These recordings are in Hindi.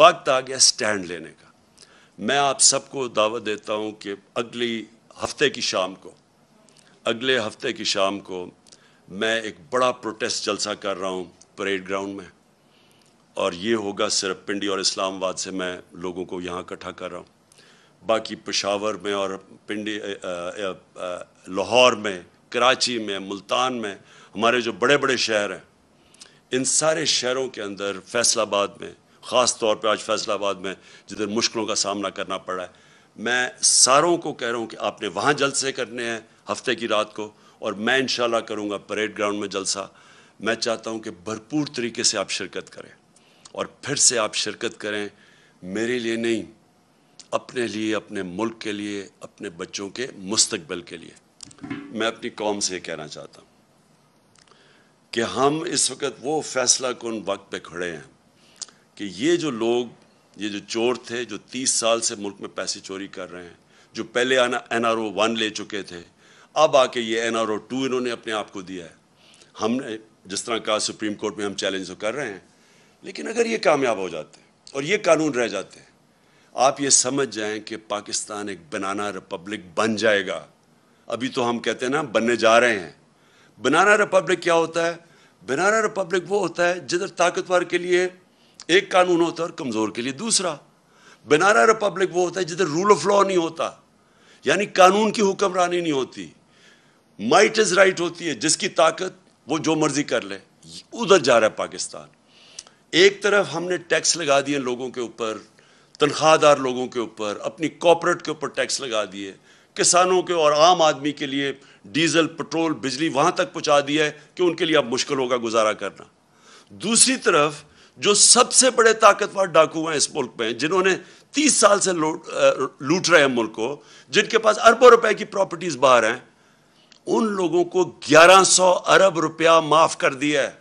वक्त आ गया स्टैंड लेने का मैं आप सबको दावा देता हूं कि अगली हफ्ते की शाम को अगले हफ्ते की शाम को मैं एक बड़ा प्रोटेस्ट जलसा कर रहा हूं परेड ग्राउंड में और ये होगा सिर्फ पिंडी और इस्लामाबाद से मैं लोगों को यहाँ इकट्ठा कर रहा हूँ बाकी पेशावर में और पिंडी लाहौर में कराची में मुल्तान में हमारे जो बड़े बड़े शहर हैं इन सारे शहरों के अंदर फैसलाबाद में ख़ास तौर पर आज फैसलाबाद में जिधर मुश्किलों का सामना करना पड़ा है मैं सारों को कह रहा हूँ कि आपने वहाँ जलसे करने हैं हफ्ते की रात को और मैं इन करूँगा परेड ग्राउंड में जलसा मैं चाहता हूँ कि भरपूर तरीके से आप शिरकत करें और फिर से आप शिरकत करें मेरे लिए नहीं अपने लिए अपने मुल्क के लिए अपने बच्चों के मुस्तबिल के लिए मैं अपनी कौम से कहना चाहता हूँ कि हम इस वक्त वो फैसला कन वक्त पे खड़े हैं कि ये जो लोग ये जो चोर थे जो तीस साल से मुल्क में पैसे चोरी कर रहे हैं जो पहले आना एन आर ओ वन ले चुके थे अब आके ये एन आर ओ टू इन्होंने अपने आप को दिया है हमने जिस तरह कहा सुप्रीम कोर्ट में हम चैलेंज तो कर रहे हैं लेकिन अगर ये कामयाब हो जाते और ये कानून रह जाते आप ये समझ जाएं कि पाकिस्तान एक बनाना रिपब्लिक बन जाएगा अभी तो हम कहते हैं ना बनने जा रहे हैं बनाना रिपब्लिक क्या होता है बनाना रिपब्लिक वो होता है जिधर ताकतवर के लिए एक कानून होता है और कमज़ोर के लिए दूसरा बनारा रिपब्लिक वो होता है जिधर रूल ऑफ लॉ नहीं होता यानी कानून की हुक्मरानी नहीं होती माइट इज़ राइट होती है जिसकी ताकत वो जो मर्जी कर ले उधर जा रहा है पाकिस्तान एक तरफ हमने टैक्स लगा दिए लोगों के ऊपर तनख्वाहदार लोगों के ऊपर अपनी कॉपोरेट के ऊपर टैक्स लगा दिए किसानों के और आम आदमी के लिए डीजल पेट्रोल बिजली वहां तक पहुँचा दिया है कि उनके लिए अब मुश्किल होगा गुजारा करना दूसरी तरफ जो सबसे बड़े ताकतवर डाकू हैं इस मुल्क में जिन्होंने 30 साल से लूट रहे हैं मुल्क को जिनके पास अरबों रुपए की प्रॉपर्टीज बाहर हैं उन लोगों को 1100 अरब रुपया माफ कर दिया है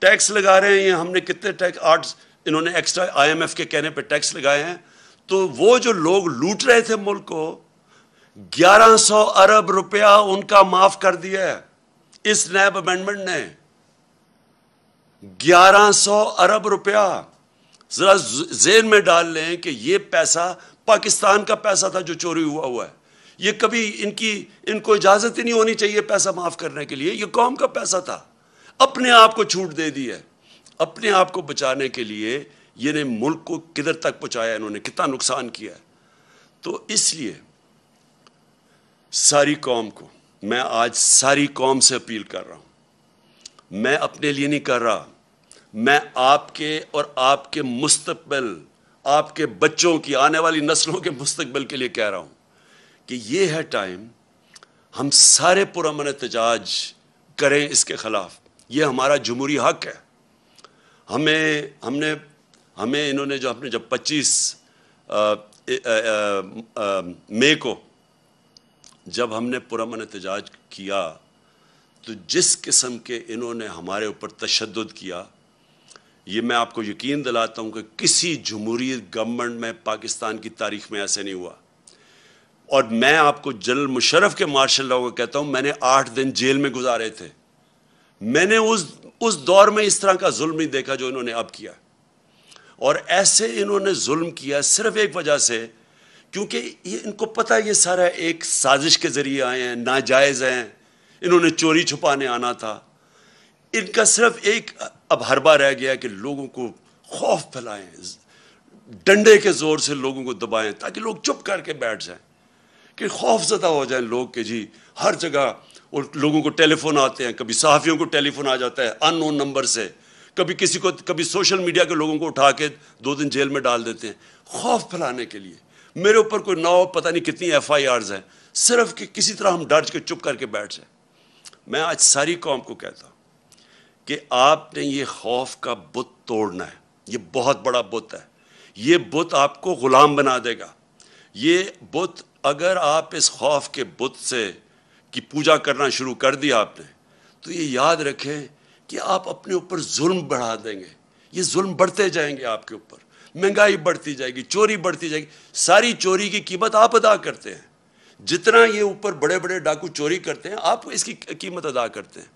टैक्स लगा रहे हैं ये हमने कितने टैक्स आठ इन्होंने एक्स्ट्रा आईएमएफ के कहने पे टैक्स लगाए हैं तो वो जो लोग लूट रहे थे मुल्क को ग्यारह अरब रुपया उनका माफ कर दिया है इस नैब अमेंडमेंट ने 1100 अरब रुपया जरा जेन में डाल लें कि ये पैसा पाकिस्तान का पैसा था जो चोरी हुआ हुआ है ये कभी इनकी इनको इजाज़त ही नहीं होनी चाहिए पैसा माफ़ करने के लिए ये कौम का पैसा था अपने आप को छूट दे दी है अपने आप को बचाने के लिए ये ने मुल्क को किधर तक पहुँचाया इन्होंने कितना नुकसान किया है तो इसलिए सारी कौम को मैं आज सारी कौम से अपील कर रहा हूं मैं अपने लिए नहीं कर रहा मैं आपके और आपके मुस्तबिल आपके बच्चों की आने वाली नस्लों के मुस्तबिल के लिए कह रहा हूँ कि ये है टाइम हम सारे पुरमन एहतजाज करें इसके ख़िलाफ़ ये हमारा जमहूरी हक है हमें हमने हमें इन्होंने जो हमने जब 25 आ, आ, आ, मई को जब हमने पुरमन एहतजाज किया तो जिस किस्म के इन्होंने हमारे ऊपर तशद किया ये मैं आपको यकीन दिलाता हूं कि किसी जमहूरी गवर्नमेंट में पाकिस्तान की तारीख में ऐसे नहीं हुआ और मैं आपको जनरल मुशरफ के मार्शल लॉ को कहता हूं मैंने आठ दिन जेल में गुजारे थे मैंने उस उस दौर में इस तरह का जुल्म नहीं देखा जो इन्होंने अब किया और ऐसे इन्होंने जुल्म किया सिर्फ एक वजह से क्योंकि ये इनको पता ये सारा एक साजिश के ज़रिए आए हैं नाजायज़ हैं इन्होंने चोरी छुपाने आना था इनका सिर्फ एक अब हरबा रह गया कि लोगों को खौफ फैलाएं डंडे के ज़ोर से लोगों को दबाएं ताकि लोग चुप करके बैठ जाएं कि खौफ ज़दा हो जाए लोग के जी हर जगह और लोगों को टेलीफोन आते हैं कभी सहाफ़ियों को टेलीफोन आ जाता है अननोन नंबर से कभी किसी को कभी सोशल मीडिया के लोगों को उठा के दो दिन जेल में डाल देते हैं खौफ फैलाने के लिए मेरे ऊपर कोई नाव पता नहीं कितनी एफ आई आर हैं सिर्फ कि किसी तरह हम डर के चुप करके बैठ जाए मैं आज सारी कौम को कहता हूँ कि आपने ये खौफ का बुत तोड़ना है ये बहुत बड़ा बुत है ये बुत आपको ग़ुलाम बना देगा ये बुत अगर आप इस खौफ के बुत से की पूजा करना शुरू कर दिया आपने तो ये याद रखें कि आप अपने ऊपर जुल्म बढ़ा देंगे ये जुल्म बढ़ते जाएंगे आपके ऊपर महंगाई बढ़ती जाएगी चोरी बढ़ती जाएगी सारी चोरी की कीमत आप अदा करते हैं जितना ये ऊपर बड़े बड़े डाकू चोरी करते हैं आप इसकी कीमत अदा करते हैं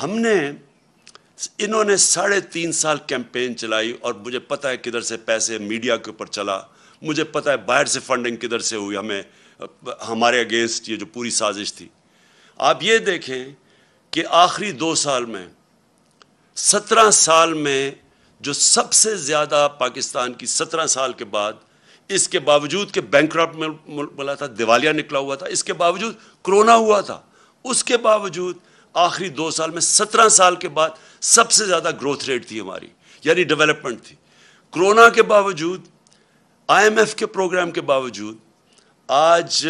हमने इन्होंने साढ़े तीन साल कैंपेन चलाई और मुझे पता है किधर से पैसे मीडिया के ऊपर चला मुझे पता है बाहर से फंडिंग किधर से हुई हमें हमारे अगेंस्ट ये जो पूरी साजिश थी आप ये देखें कि आखिरी दो साल में सत्रह साल में जो सबसे ज़्यादा पाकिस्तान की सत्रह साल के बाद इसके बावजूद के बैंक बोला था दिवालिया निकला हुआ था इसके बावजूद कोरोना हुआ था उसके बावजूद आखिरी दो साल में सत्रह साल के बाद सबसे ज़्यादा ग्रोथ रेट थी हमारी यानी डेवलपमेंट थी कोरोना के बावजूद आईएमएफ के प्रोग्राम के बावजूद आज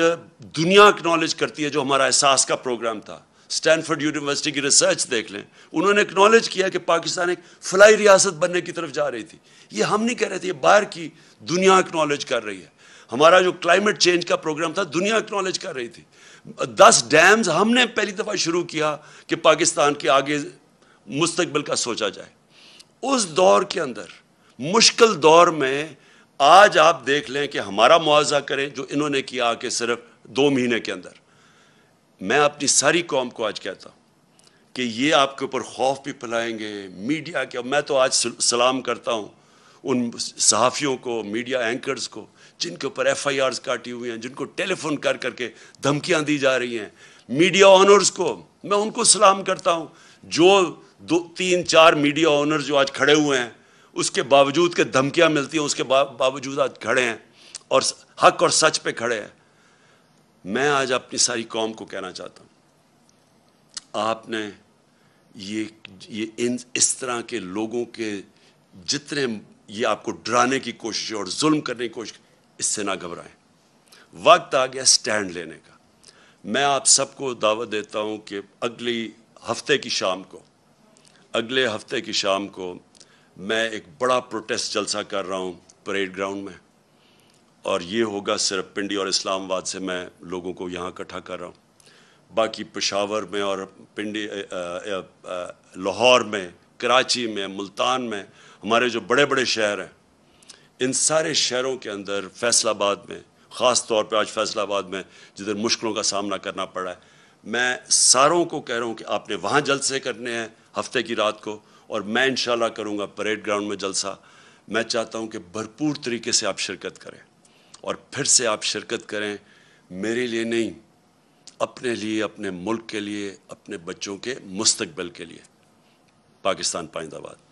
दुनिया एक्नॉलेज करती है जो हमारा एहसास का प्रोग्राम था स्टैनफोर्ड यूनिवर्सिटी की रिसर्च देख लें उन्होंने एक्नॉलेज किया कि पाकिस्तान एक फ्लाई रियासत बनने की तरफ जा रही थी ये हम नहीं कह रहे थे ये बाहर की दुनिया एक्नॉलेज कर रही है हमारा जो क्लाइमेट चेंज का प्रोग्राम था दुनिया एक्नॉलेज कर रही थी दस डैम्स हमने पहली दफ़ा शुरू किया कि पाकिस्तान के आगे मुस्तबिल का सोचा जाए उस दौर के अंदर मुश्किल दौर में आज आप देख लें कि हमारा मुआवजा करें जो इन्होंने किया आके सिर्फ दो महीने के अंदर मैं अपनी सारी कौम को आज कहता हूँ कि ये आपके ऊपर खौफ भी फैलाएंगे मीडिया के मैं तो आज सलाम करता हूँ उन सहाफ़ियों को मीडिया एंकर्स को जिनके ऊपर एफ आई आर्स काटी हुई हैं जिनको टेलीफोन कर करके धमकियाँ दी जा रही हैं मीडिया ऑनर्स को मैं उनको सलाम करता हूँ जो दो तीन चार मीडिया ऑनर जो आज खड़े हुए हैं उसके बावजूद के धमकियाँ मिलती हैं उसके बावजूद आज खड़े हैं और हक और सच पे खड़े हैं मैं आज अपनी सारी कौम को कहना चाहता हूँ आपने ये ये इन इस तरह के लोगों के जितने ये आपको डराने की कोशिश और जुल्म करने की कोशिश इससे ना घबराएं वक्त आ गया स्टैंड लेने का मैं आप सबको दावत देता हूँ कि अगली हफ्ते की शाम को अगले हफ्ते की शाम को मैं एक बड़ा प्रोटेस्ट जलसा कर रहा हूँ परेड ग्राउंड में और ये होगा सिर्फ पिंडी और इस्लामाबाद से मैं लोगों को यहाँ इकट्ठा कर रहा हूँ बाकी पेशावर में और पिंडी लाहौर में कराची में मुल्तान में हमारे जो बड़े बड़े शहर हैं इन सारे शहरों के अंदर फैसलाबाद में ख़ास तौर पर आज फैसलाबाद में जिधर मुश्किलों का सामना करना पड़ा है मैं सारों को कह रहा हूँ कि आपने वहाँ जलसे करने हैं हफ्ते की रात को और मैं इन करूँगा परेड ग्राउंड में जलसा मैं चाहता हूँ कि भरपूर तरीके से आप शिरकत करें और फिर से आप शिरकत करें मेरे लिए नहीं अपने लिए अपने मुल्क के लिए अपने बच्चों के मुस्तबिल के लिए पाकिस्तान पाइंदाबाद